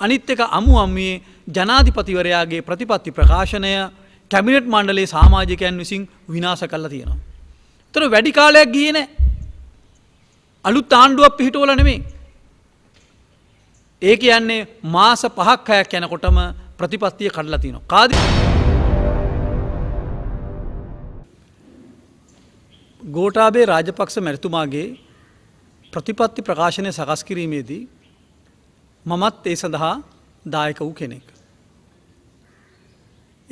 අනිත් එක අමු අම්මේ ජනාධිපතිවරයාගේ ප්‍රතිපත්ති ප්‍රකාශනය කැමිනට් මණ්ඩලේ සාමාජිකයන් විසින් විනාස කල්ලා තියෙනවා. තොර වැඩි කාලයක් ගිය නෑ. අලුත් ආණ්ඩුවක් පිහිටෝල නෙමේ. ඒක යන්නේ මාස පහක් හයක් යැනකොටම ප්‍රතිපත්තිය කඩලා තියෙනවා. කාද ගෝටාබේ රාජපක්ෂ මැරතුමාගේ ප්‍රතිපත්ති ප්‍රකාශනය සකස් කිරීමේදී මමත් ඒ සඳහා දායක වූ කෙනෙක්.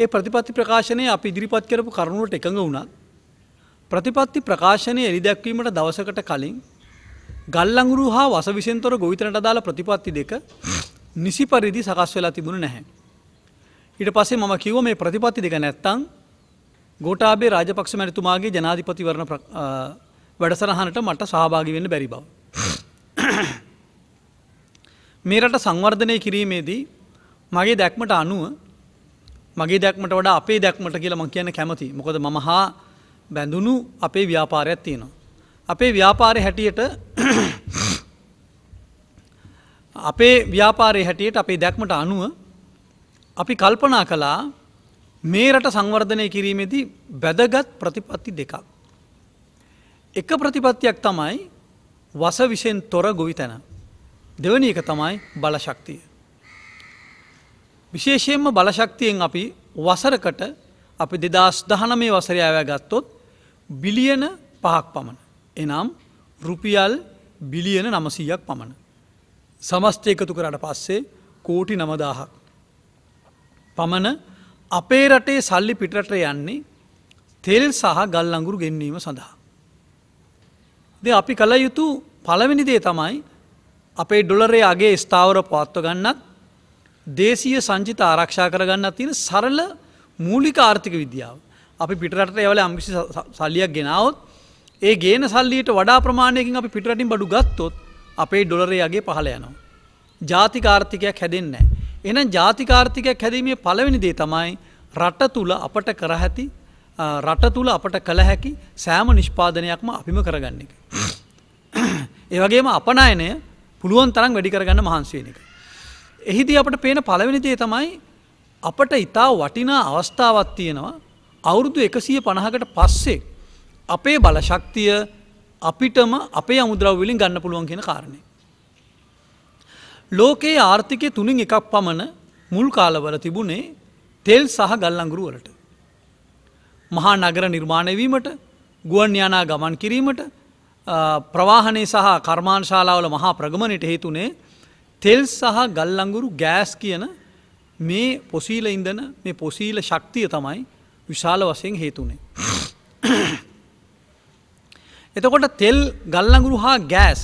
ඒ ප්‍රතිපත්ති ප්‍රකාශනය අපි ඉදිරිපත් කරපු කරුණුවට එකඟ වුණත් ප්‍රතිපත්ති ප්‍රකාශනය එලි දැක්වීමට දවසකට කලින් ගල්ලංගුරු හා වස විසෙන්තොර ගොවිතනට දාලා ප්‍රතිපත්ති දෙක නිසි පරිදි සකස් වෙලා තිබුණ නැහැ. ඊට පස්සේ මම කිව්ව මේ ප්‍රතිපත්ති දෙක නැත්තං ගෝටාබේ රාජපක්ෂ මැරතුමාගේ ජනාධිපතිවරණ වැඩසරහනට මට සහභාගි වෙන්න බැරි බව. මේ රට සංවර්ධනය කිරීමේදී මගේ දැක්මට අනුව මගේ දැක්මට වඩා අපේ දැක්මට කියලා මං කියන්න කැමති මොකද මම හා බැඳුණු අපේ ව්‍යාපාරයක් තියෙනවා. අපේ ව්‍යාපාරය හැටියට අපේ ව්‍යාපාරය හැටියට අපේ දැක්මට අනුව අපි කල්පනා කලා මේ රට සංවර්ධනය කිරීමේදී බැදගත් ප්‍රතිපත්ති දෙකක්. එක ප්‍රතිපත්තියක් තමයි වස විෂයෙන් තොර ගොවි තැන දෙවනි එක තමයි බලශක්තිය. විශේෂයෙන්ම බලශක්තියෙන් අපි වසරකට අපි දෙදස් දහන මේ වසර අය ගත්තොත් බිලියන පහක් පමණ. එනම් රුපියල් බිලියන නමසීයක් පමණ. සමස්ත එකතු කරට පස්සේ කෝටි නමදාහක්. පමණ අපේ රටේ සල්ලි පිටරට යන්නේ තෙල් සහ ගල් අඟුරු ගෙන්වීම සඳහා. ද අපි කළ යුතු පළවෙනිදේ තමයි අපේ ඩොලරේ අගේ ස්ථාවර පවත්ව ගන්නත් දේශීය සංචිත ආරක්ෂා කරගන්න තියෙන සරල මූලික ආර්ථික විද්‍යාව. අපි පිටරට එවල අමිසි සල්ලියක් ගෙනාවත් ඒ ගේන සල්ලියට වඩා ප්‍රමාණයකින් අපි පිටරටින් බඩු ගත්තොත් අපේ ඩොලරේ අගේ පහල යනවා. ජාතික ආර්ථිකයක් හැදෙන්න. එනම් ජාතික ආර්ථිකයක් හැදීමේ පළවෙනි දේ තමයි රට තුල අපට කර ඇති රට තුල අපට කළ හැකි සෑම නිෂ්පාදනයක්ම අපිම කරගන්න එක. ඒ වගේම අපනයනය පුළුවන් තරම් වැඩි කරගන්න මහන්සේන එක. එහිදී අපට පේන පළවෙනිදේ තමයි අපට ඉතා වටිනා අවස්ථාවත් තියෙනවා අවුරුදු එකසිය පණහකට පස්සේ අපේ බලශක්තිය අපිටම අපේ අමුද්‍රව්විලින් ගන්න පුළුවන් කියෙන කාරණය. ලෝකයේ ආර්ථිකය තුනින් එකක් පමණ මුල් කාලවල තිබුණේ තෙල් සහ ගල්ලංගුරුවලට. මහා නගර නිර්මාණයවීමට ගුවන් යානා ගමන් කිරීමට ප්‍රවාහනය සහ කර්මාණශාලාවල මහා ප්‍රගමණයට හේතුනේ තෙල් සහ ගල්ලංගුරු ගෑස් කියන මේ පොසීල ඉඳන මේ පොසීල ශක්තිය තමයි විශාල වසයෙන් හේතුනේ. එතකොට තෙල් ගල්ලඟුරු හා ගෑස්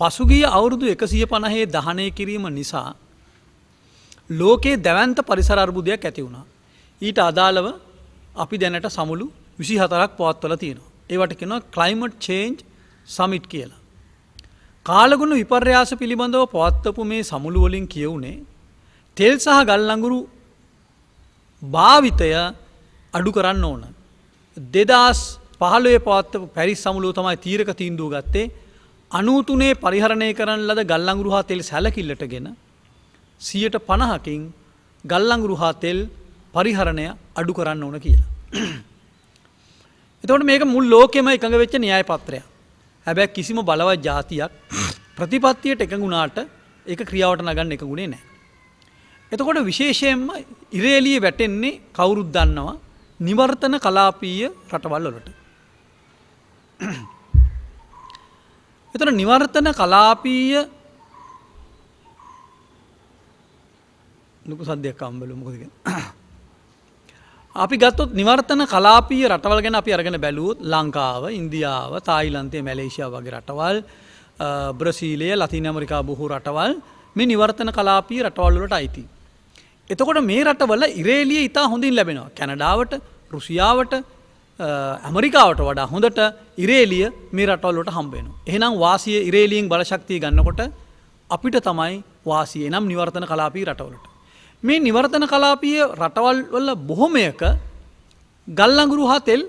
පසුගිය අවුරුදු එකසිය පණහේ දහනය කිරීම නිසා ලෝකයේ දැවන්ත පරිසර අර්බුදයක් ඇති වුණා. ඊට අදාළව අපි දැනට සමුළු විසි හතරක් පවත්වල තියෙනවා. ඒවට කෙනවා කලයිමට් චේන්ජ් සමිට් කියලා. කාලගුණ විපර්යාස පිළිබඳව පවත්වපු මේ සමුළුවලින් කියවුනේ තෙල් සහ ගල්ලඟුරු භාවිතය අඩු කරන්න ඕන. දෙදස් පහලේ පවත්ව පැරි සමුළුව තමයි තීරක තීන්දුව ගත්තේ අනූතුනේ පරිහරණය කරන ලද ගල්ලංගුරු හා තෙල් සැලකිල්ලට ගෙන සියට පණහකින් ගල්ලංගුරු හා තෙල් පරිහරණය අඩු කරන්න ඕන කියලා. එතකොට මේක මුල් ලෝකෙම එකඟ වෙච්ච න්‍යාය පත්‍රය. හැබැ කිසිම බලවත් ජාතියක් ප්‍රතිපත්තියට එකගුණාට ඒ ක්‍රියාවට නගන්න එක ගුණේ නෑ. එතකොට විශේෂයෙන්ම ඉරේලිය වැටෙන්නේ කවුරුත් දන්නවා නිවර්තන කලාපීය රටවල්ලොලට. එතන නිවර්තන කලාපීය ලොකු සද්‍යයක් අම්බලු මොකදක අපි ගත්තොත් නිවර්තන කලාපීය රටවල් ගැන අපි අරගෙන බැලූත් ලංකාව ඉන්දියාව තායිලන්තය මැලේෂයා වගේ රටවල් බ්‍රසීලය ලතින ඇමරිකා බොහෝ රටවල් මේ නිවර්තන කලාපී රටවල්ලට අයිති. එතකොට මේ රටවල ඉරේලිය ඉතා හොඳින් ලැබෙනවා කැනඩාවට රුසියාවට ඇමරිකාවට වඩා හොඳට ඉරේලිය මේ රටවල්ලට හම්බේෙන. එහෙනම් වාසිය ඉරේලියෙන් බලශක්තිය ගන්නකොට අපිට තමයි වාසිය නම් නිවර්තන කලාපී රටවලට. මේ නිවර්තන කලාපීය රටවල් වල බොහොමයක ගල්ලඟුරු හා තෙල්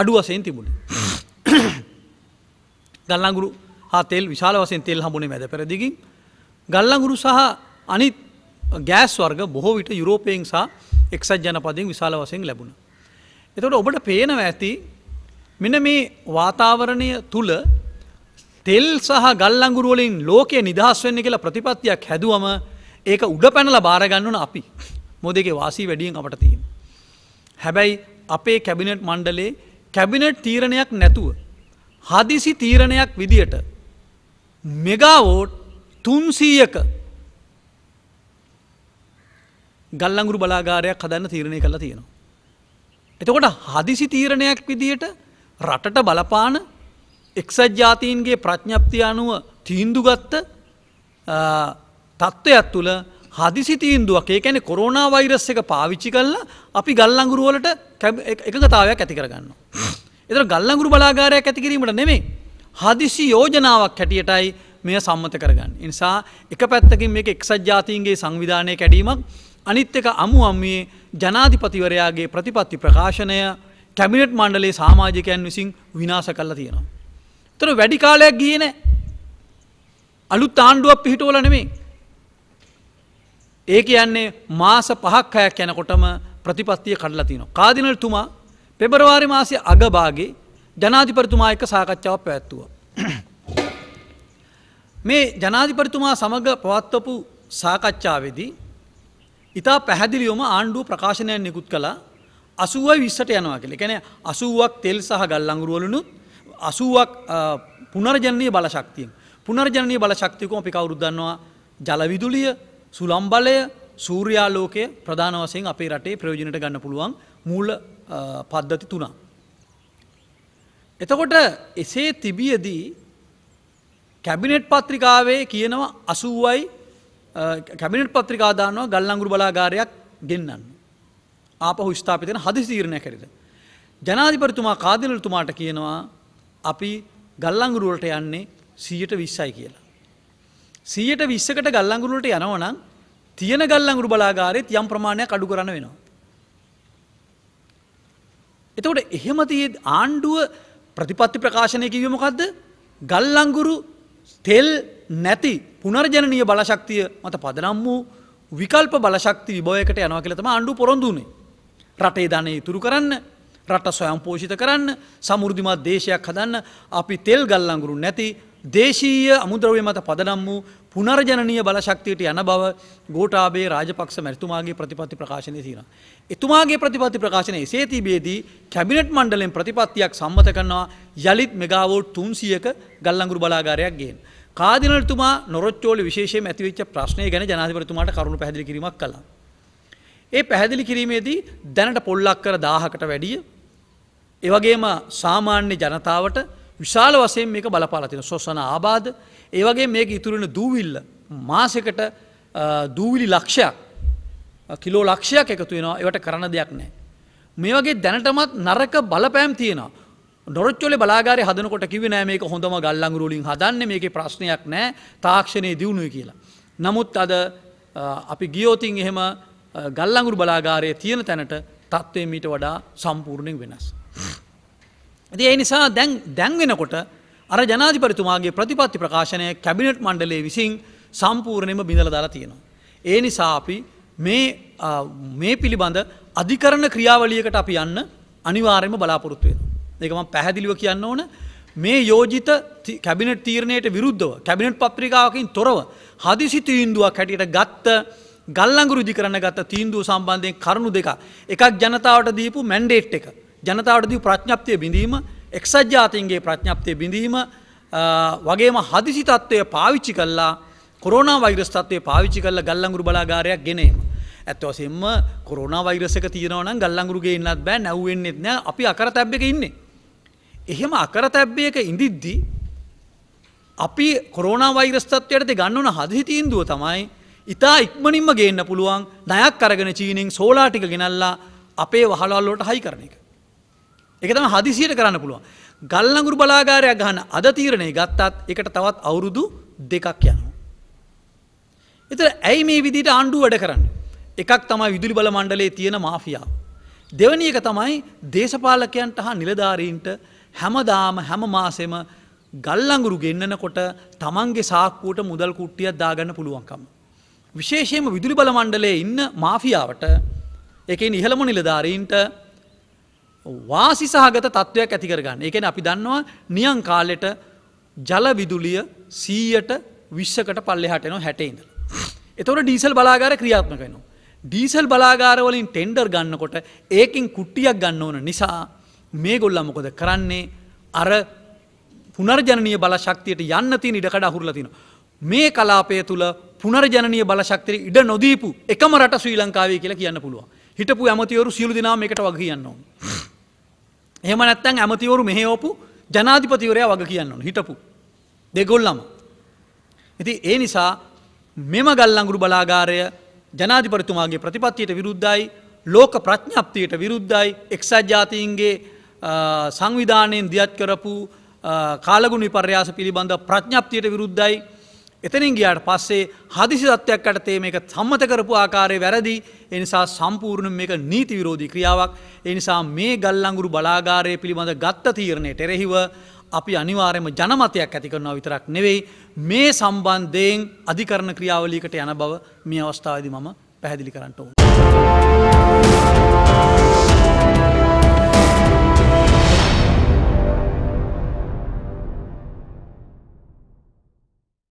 අඩු වසයෙන් තිබුණේ. ගල්ලඟුරු හා තෙල් විශාල වසයෙන් තෙල් හමුණේ මැද පෙරදිගින් ගල්ලඟුරු සහ අනිත් ගෑස් වර්ග බොහෝ විට යුරෝපයෙන් සහ එක්සත් ජනපදින් විශාල වසයෙන් ලැබුණ. එතට ඔබට පේනව ඇති මෙන මේ වාතාවරණය තුළ තෙල් සහ ගල්ලංගුරුවලින් ලෝකය නිදහස් වෙන්න කියලා ප්‍රතිපත්තියක් හැදුවම ඒක උඩ පැනල බාරගන්නන අපි මොදගේ වාසී වැඩියෙන් අපට තියෙන. හැබැයි අපේ කැබිනට් මණ්ඩලේ කැබිනට් තීරණයක් නැතුව. හදිසි තීරණයක් විදියට මෙගාවෝට් තුන්සීයක ගල්ලංගුරු බලාගාරයක් හදන්න තීරණය කළ තියෙනවා. එතකොට හදිසි තීරණයක් විදියට රටට බලපාන එක්සත් ජාතීන්ගේ ප්‍රඥප්ති අනුව තීන්දුගත්ත තත්ත්වයක් තුළ හදිසි තීන්දුවක් ඒ කියන්නේ කොරෝනා වෛරස් එක පාවිච්චි කරලා අපි ගල්ලඟුරු වලට එකගතාවයක් ඇති කරගන්නවා. ඒතර ගල්ලඟුරු බලාගාරයක් ඇති කිරීමට නෙමෙයි. හදිසි යෝජනාවක් හැටියටයි මෙය සම්මත කරගන්න. නිසා එක පැත්තකින් මේක එක්සත් ජාතීන්ගේ සංවිධානය කැඩීමක් අනිත් එක අමු අම්මේ ජනාධිපතිවරයාගේ ප්‍රතිපත්ති ප්‍රකාශනය කැමිනට් මණ්ඩලේ සාමාජිකයන් විසින් විනාශ කල්ලා තියෙනවා. තොර වැඩි කාලයක් ගියන අලුත් ආණ්ඩුවක් පිහිටෝල නෙමේ ඒ කියන්නේ මාස පහක් අයක් යැනකොටම ප්‍රතිපත්තිය කඩලා තිනවා. කාදිනල්තුමා පෙබරවාරි මාසය අගභාගේ ජනාධිපරතුමා එක සාකච්ඡාව පැවැත්තුව. මේ ජනාධිපරතුමා සමඟ පවත්වපු සාකච්ඡාවේදී ඉතා පැහැදිලියොම ආණ්ඩුව ප්‍රකාශනයන් නිකුත් කලා අසුවයි විස්සට යනවා කෙන එකැන අසුවක් තෙල් සහ ගල්ලංගුරුවලනු අසුවක් පුනර්ජනය බලශක්තියෙන් පුනර්ජනය බලශක්තිකම අපි කවුරුදන්නවා ජලවිදුලිය සුලම්බලය සූර්යාලෝකය ප්‍රධාන වශයෙන් අපේ රටේ ප්‍රයෝජනට ගන්න පුළුවන් මූල පද්ධති තුනා. එතකොට එසේ තිබියදී කැබිනට් පත්‍රිකාවේ කියනවා අසුවයි කැබිනට් පත්‍රිකාදානවා ගල්ලංගුරු බලාගාරයක් ගෙන්න්න. ආපහු ස්ථාපිතන හදි තීරණය කරිද. ජනාධිපරතුමා කාදිලතුමාට කියනවා අපි ගල්ලංගුරුවලට යන්නේ සීයට විශ්සයි කියලා. සීයට විස්සකට ගල්ලංගුරුලට යනවනම් තියෙන ගල්ලංගුරු බලාගාරෙත් යම් ප්‍රමාණයක් අඩු කරන්න වෙනවා. එතකොට එහෙම තියේ ආණ්ඩුව ප්‍රතිපත්ති ප්‍රකාශනය කිව්වේ මොකද්ද? ගල්ලංගුරු තෙල් නැති පුනර්ජනනීය බලශක්තිය මත පදනම් වූ විකල්ප බලශක්ති විභවයකට යනවා කියලා තමයි ආණ්ඩුව පොරොන්දු වුනේ. රටේ ධනෙ ඉතුරු කරන්න, රට ස්වයංපෝෂිත කරන්න, සමෘද්ධිමත් දේශයක් හදන්න අපි තෙල් ගල්ලංගුරු නැති දේශීය අමුද්‍රව්‍ය මත පදනම් වූ පුනර්ජනනීය බලශක්තියට යන බව ගෝටාබේ රාජපක්ෂ මැතිතුමාගේ ප්‍රතිපත්ති ප්‍රකාශනය තියෙනවා. එතුමාගේ ප්‍රතිපත්ති ප්‍රකාශනයේ එසේ තිබේදී කැබිනට් මණ්ඩලයෙන් ප්‍රතිපත්තියක් සම්මත කරනවා යළිත් මෙගාවෝට් 300ක ගල්ලංගුරු බලාගාරයක් ගේන්න. කාදිනල්තුමා නොරොච්චෝලි විශේෂයෙන් ඇතිවෙච්ච ප්‍රශ්නය ගැන ජනාධිපතිතුමාට කරුණු පැහැදිලි කිරීමක් කළා. ඒ පැහැදිලි කිරීමේදී දැනට පොල්ලක් කර 1000කට වැඩිය ඒ වගේම සාමාන්‍ය ජනතාවට විශාල වසයෙන් මේක බලපාලතින සොසන ආබාධ ඒවගේ මේක ඉතුරෙන දූවිල්ල මාසකට දූවිලි ලක්ෂයක් කිලෝ ලක්ෂයක් එකතු වෙනවා ඒවට කරන දෙයක් නෑ. මේ වගේ දැනටමත් නරක බලපෑම් තියෙන ොරච්චල බලාගාර හදනකොට කිව නෑ මේක හොඳම ගල්ලංගුරුලින් හදන්න මේක ප්‍රශ්නයක් නෑ තාක්ෂණය දියුණුයි කියලා. නමුත් අද අපි ගියෝතින් එහෙම ගල්ලංගුරු බලාගාරය තියෙන තැනට තත්ත්වය මීට වඩා සම්පූර්ණයෙන් වෙනස්. ඇති ඒ නිසා දැන් දැන්වෙනකොට අර ජනාධිපරතුමාගේ ප්‍රතිපත්ති ප්‍රකාශනය කැබිනට් මණ්ඩලේ විසින් සම්පූර්ණයම බිඳල දාලා තියෙනවා. ඒ නිසා අපි මේ පිළිබඳ අධිකරණ ක්‍රියාවලියකට අපි යන්න අනිවාර්යම බලාපොරොත්තු වෙනවා. ඒකම පැහැදිලිව කියන්න ඕන මේ යෝජිත කැබිනට් තීරණයට විරුද්ධව කැබිනට් පත්‍රිකාවකින් තොරව හදිසි තීන්දුවක් හැටියට ගත්ත ගල්ලඟුරු ඉදි කරන්න ගත්ත තීන්දුව සම්බන්ධයෙන් කරුණු දෙක එකක් ජනතාවට දීපු මැන්ඩේට් එක ජනතාවටදී ප්‍රඥප්තිය බිඳීම එක්සත් ජාතින්ගේ ප්‍රඥප්තිය බිඳීම වගේම හදිසි තත්ත්වය පාවිච්චි කල්ලා කොරෝනා වෛරස් තත්වය පාවිච්චි කල්ල ගල්ලංගුරු බලාගාරයක් ගෙනීම. ඇත්තවසෙන්ම කොරෝනා වෛරසක තියෙනවන ගල්ලංගුරුගේ ඉන්නත් බෑ නැව්වෙන්නෙත් නෑ අපි අකර තැබ්බක ඉන්නේ. එහෙම අකර තැබ්බයක ඉඳිද්දි අපි කොරෝනා වෛරස්තත්වයට ගන්නවන හදිසි තීන්දුව තමයි ඉතා ඉක්මනින්ම ගේන්න පුළුවන් ණයක් අරගෙන චීනෙන් සෝලාටික ගෙනල්ලා අපේ වහලල්ලෝට හයි කරන එක. එක තම හදිසියට කරන්න පුළුවන්. ගල්ලඟුරු බලාගාරයක් ගහන්න අද තීරණය ගත්තාත් එකට තවත් අවුරුදු දෙකක් යනවා. එතර ඇයි මේ විදිට ආණ්ඩු වැඩ කරන්න. එකක් තමයි විදුලි බල මණ්ඩලේ තියෙන මාෆියාව. දෙවනි එක තමයි දේශපාලකයන්ට හා නිලධාරීන්ට හැමදාම හැම මාසෙම ගල්ලඟුරු ගෙන්න්නනකොට තමන්ගේ සාක්කුවට මුදල් කුට්ටියක් දාගන්න පුළුවන්කම. විශේෂයම විදුලි බල මණ්ඩලේ ඉන්න මාෆියාවට එක ඉහළම නිලධාරීන්ට වාසි සහගත තත්ත්වයක් ඇතිකරගන්න එකන අපි දන්නවා නියන් කාලෙට ජලවිදුලිය සීයට විශ්ෂකට පල්ලෙහටනො හැටයිඳ. එතවට ඩීසල් බලාගාර ක්‍රියාත්මක වෙනවා. ඩීසල් බලාගාරවලින් ටෙන්ඩර් ගන්නකොට ඒකින් කුට්ටියක් ගන්න ඕන නිසා මේ ගොල්ලා මොකොද කරන්නේ අර පුනර්ජනය බලශක්තියට යන්න තිය ඉඩකට අහුරලතින. මේ කලාපය තුළ පුනර්ජනය බලශක්තිර ඉඩ නොදීපු එකම රට ශ්‍රී ලංකාවේ කියලා කියන්න පුළුව. හිටපු ඇමතිවරු සියලු දිනාම එකට වග කියන්නවා. එහෙම නැත්තන් ඇමතිවරු මෙහෙෝපු ජනාධිපතිවරයා වග කියන්නන හිටපු දෙගොල්ලම. ඉති ඒ නිසා මෙම ගල්ලංගුරු බලාගාරය ජනාධිපරතුමාගේ ප්‍රතිපත්තියට විරුද්ධයි ලෝක ප්‍රඥප්තියට විරුද්ධයි එක්සත් ජාතීන්ගේ සංවිධානයෙන් දියත් කරපු කාලගුණ විපර්යාස පිළිබඳ ප්‍රඥප්තියට විරුද්ධයි එතනින් ගියාට පස්සේ හදිසි තත්ත්වයක් ඇටතේ මේක සම්මත කරපු ආකාරය වැරදි එනිසා සම්පූර්ණ මේක නීති විරෝධී ක්‍රියාවක් එනිසා මේ ගල්ලංගුරු බලාගාරය පිළිබඳ ගත්ත තීරණයට එරෙහිව අපි අනිවාර්යම ජනමතයක් ඇති කරනවා විතරක් නෙවෙයි මේ සම්බන්ධයෙන් අධිකරණ ක්‍රියාවලීකට යන බව මේ අවස්ථාවදි මම පැහැදිලි කරන්නට ඕන.